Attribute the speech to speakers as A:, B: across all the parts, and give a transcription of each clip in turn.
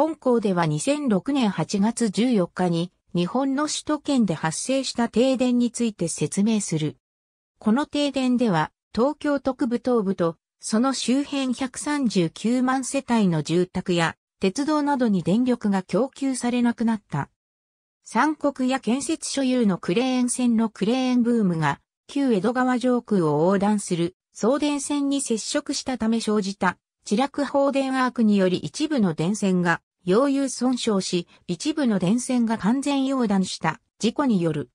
A: 本校では2006年8月14日に日本の首都圏で発生した停電について説明する。この停電では東京特部東部とその周辺139万世帯の住宅や鉄道などに電力が供給されなくなった。三国や建設所有のクレーン船のクレーンブームが旧江戸川上空を横断する送電線に接触したため生じた地落放電アークにより一部の電線が溶融損傷し、一部の電線が完全溶断した事故による。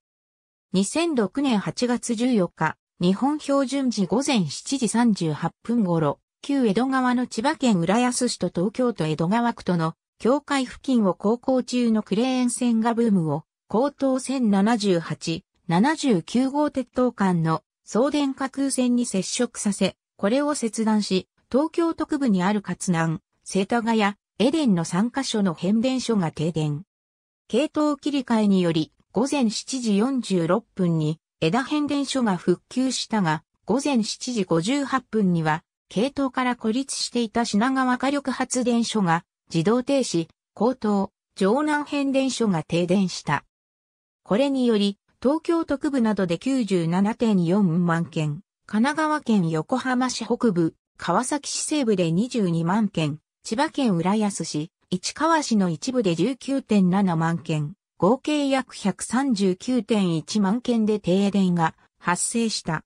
A: 2006年8月14日、日本標準時午前7時38分頃、旧江戸川の千葉県浦安市と東京都江戸川区との境界付近を航行中のクレーン船がブームを、高等1078、79号鉄道間の送電架空線に接触させ、これを切断し、東京特部にある活難、世田谷、エデンの3カ所の変電所が停電。系統切り替えにより、午前7時46分に枝変電所が復旧したが、午前7時58分には、系統から孤立していた品川火力発電所が自動停止、高騰、城南変電所が停電した。これにより、東京都区部などで97.4万件、神奈川県横浜市北部、川崎市西部で22万件、千葉県浦安市、市川市の一部で19.7万件、合計約139.1万件で停電が発生した。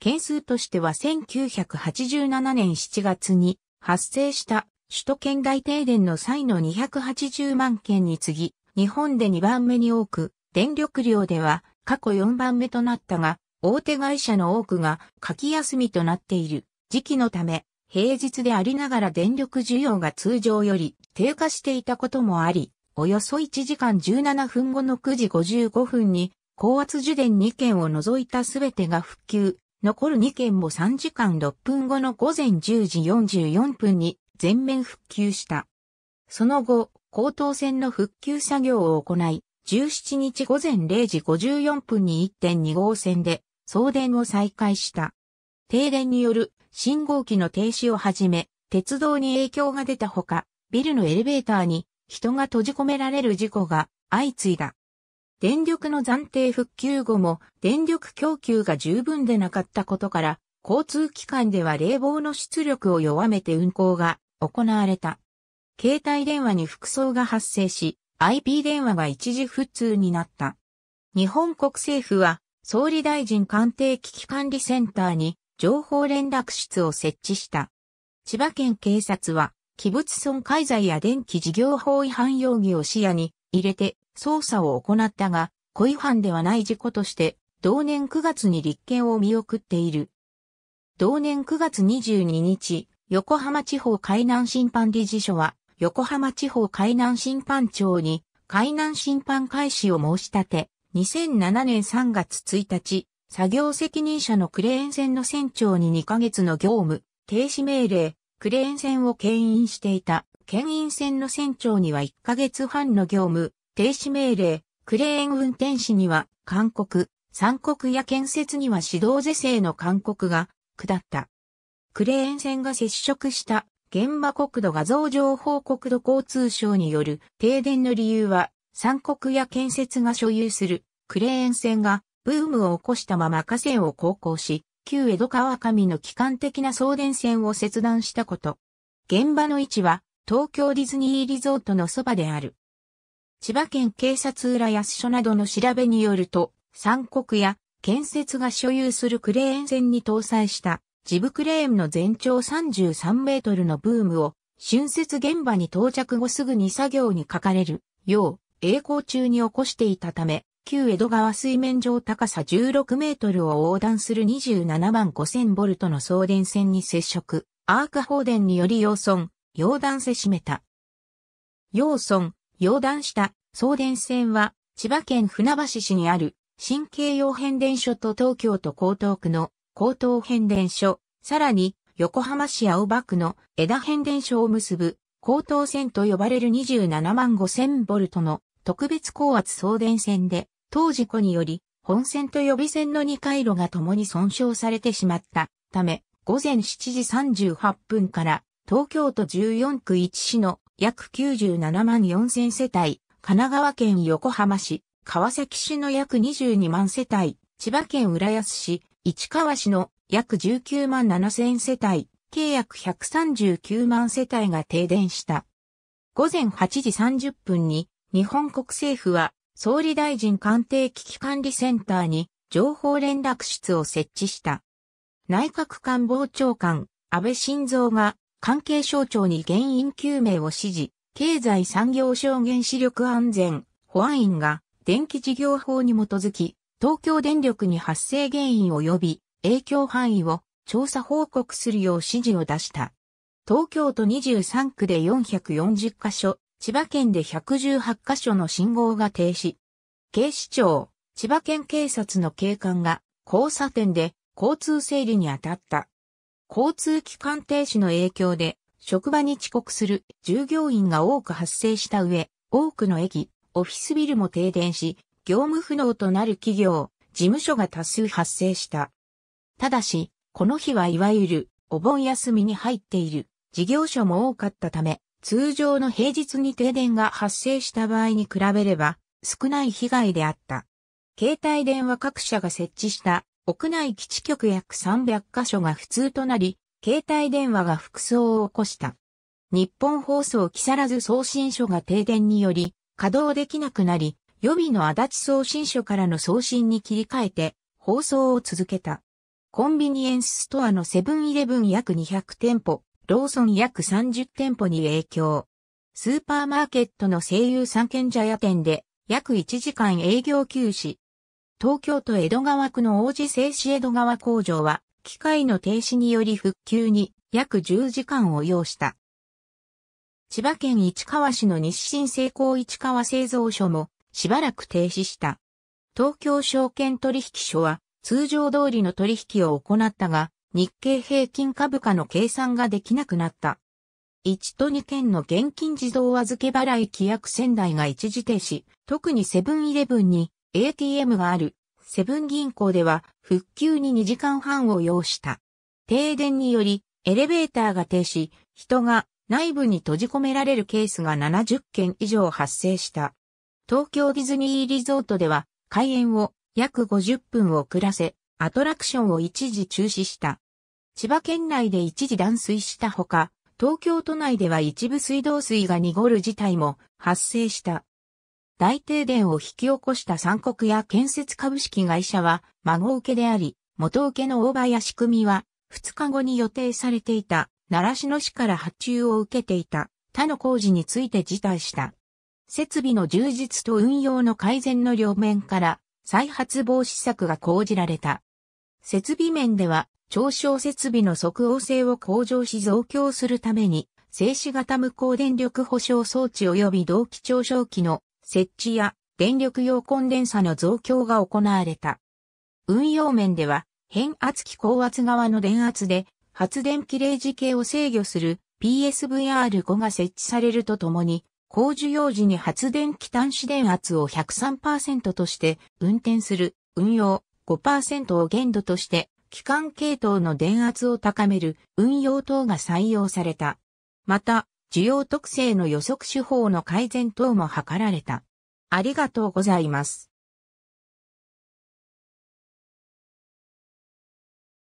A: 件数としては1987年7月に発生した首都圏大停電の際の280万件に次ぎ、日本で2番目に多く、電力量では過去4番目となったが、大手会社の多くが書き休みとなっている時期のため、平日でありながら電力需要が通常より低下していたこともあり、およそ1時間17分後の9時55分に、高圧受電2件を除いたすべてが復旧、残る2件も3時間6分後の午前10時44分に全面復旧した。その後、高等線の復旧作業を行い、17日午前0時54分に1.2号線で送電を再開した。停電による信号機の停止をはじめ、鉄道に影響が出たほか、ビルのエレベーターに人が閉じ込められる事故が相次いだ。電力の暫定復旧後も電力供給が十分でなかったことから、交通機関では冷房の出力を弱めて運行が行われた。携帯電話に服装が発生し、IP 電話が一時不通になった。日本国政府は、総理大臣官邸危機管理センターに情報連絡室を設置した。千葉県警察は、器物損壊罪や電気事業法違反容疑を視野に入れて捜査を行ったが、故違反ではない事故として、同年9月に立件を見送っている。同年9月22日、横浜地方海南審判理事所は、横浜地方海南審判庁に、海南審判開始を申し立て、2007年3月1日、作業責任者のクレーン船の船長に2ヶ月の業務、停止命令、クレーン船を牽引していた、牽引船の船長には1ヶ月半の業務、停止命令、クレーン運転士には、勧告、参国や建設には指導是正の勧告が、下った。クレーン船が接触した、現場国土画像情報国土交通省による停電の理由は、参国や建設が所有するクレーン船がブームを起こしたまま河川を航行し、旧江戸川上の機関的な送電線を切断したこと。現場の位置は東京ディズニーリゾートのそばである。千葉県警察浦安署などの調べによると、三国や建設が所有するクレーン船に搭載したジブクレーンの全長33メートルのブームを春節現場に到着後すぐに作業にかかれるよう、栄光中に起こしていたため、旧江戸川水面上高さ16メートルを横断する27万5000ボルトの送電線に接触、アーク放電により溶損、溶断せしめた。溶損、溶断した送電線は、千葉県船橋市にある、新京洋変電所と東京都江東区の江東変電所、さらに横浜市青葉区の枝変電所を結ぶ高等線と呼ばれる27万5000ボルトの特別高圧送電線で当事故により、本線と予備線の2回路が共に損傷されてしまったため、午前7時38分から東京都14区1市の約97万4000世帯、神奈川県横浜市、川崎市の約22万世帯、千葉県浦安市、市川市の約19万7000世帯、計約139万世帯が停電した。午前8時30分に日本国政府は総理大臣官邸危機管理センターに情報連絡室を設置した。内閣官房長官、安倍晋三が関係省庁に原因究明を指示、経済産業省原子力安全保安院が電気事業法に基づき、東京電力に発生原因及び影響範囲を調査報告するよう指示を出した。東京都23区で440カ所、千葉県で118カ所の信号が停止。警視庁、千葉県警察の警官が交差点で交通整理に当たった。交通機関停止の影響で職場に遅刻する従業員が多く発生した上、多くの駅、オフィスビルも停電し、業務不能となる企業、事務所が多数発生した。ただし、この日はいわゆるお盆休みに入っている事業所も多かったため、通常の平日に停電が発生した場合に比べれば少ない被害であった。携帯電話各社が設置した屋内基地局約300カ所が普通となり、携帯電話が服装を起こした。日本放送木更津送信所が停電により稼働できなくなり、予備の足立送信所からの送信に切り替えて放送を続けた。コンビニエンスストアのセブンイレブン約200店舗、ローソン約30店舗に影響。スーパーマーケットの西優三軒茶屋店で約1時間営業休止。東京都江戸川区の王子製紙江戸川工場は機械の停止により復旧に約10時間を要した。千葉県市川市の日清製鋼市川製造所もしばらく停止した。東京証券取引所は通常通りの取引を行ったが、日経平均株価の計算ができなくなった。1と2件の現金自動預け払い規約仙台が一時停止、特にセブンイレブンに ATM がある、セブン銀行では復旧に2時間半を要した。停電によりエレベーターが停止、人が内部に閉じ込められるケースが70件以上発生した。東京ディズニーリゾートでは開園を約50分遅らせ、アトラクションを一時中止した。千葉県内で一時断水したほか、東京都内では一部水道水が濁る事態も発生した。大停電を引き起こした三国や建設株式会社は孫受けであり、元受けの大林組みは2日後に予定されていた奈良市の市から発注を受けていた他の工事について辞退した。設備の充実と運用の改善の両面から再発防止策が講じられた。設備面では調小設備の即応性を向上し増強するために、静止型無効電力保障装置及び同期調小機の設置や電力用コンデンサの増強が行われた。運用面では、変圧器高圧側の電圧で発電機レイ時計を制御する PSVR5 が設置されるとともに、高需要時に発電機端子電圧を103%として運転する運用5%を限度として機関系統の電圧を高める運用等が採用された。また、需要特性の予測手法の改善等も図られた。ありがとうございます。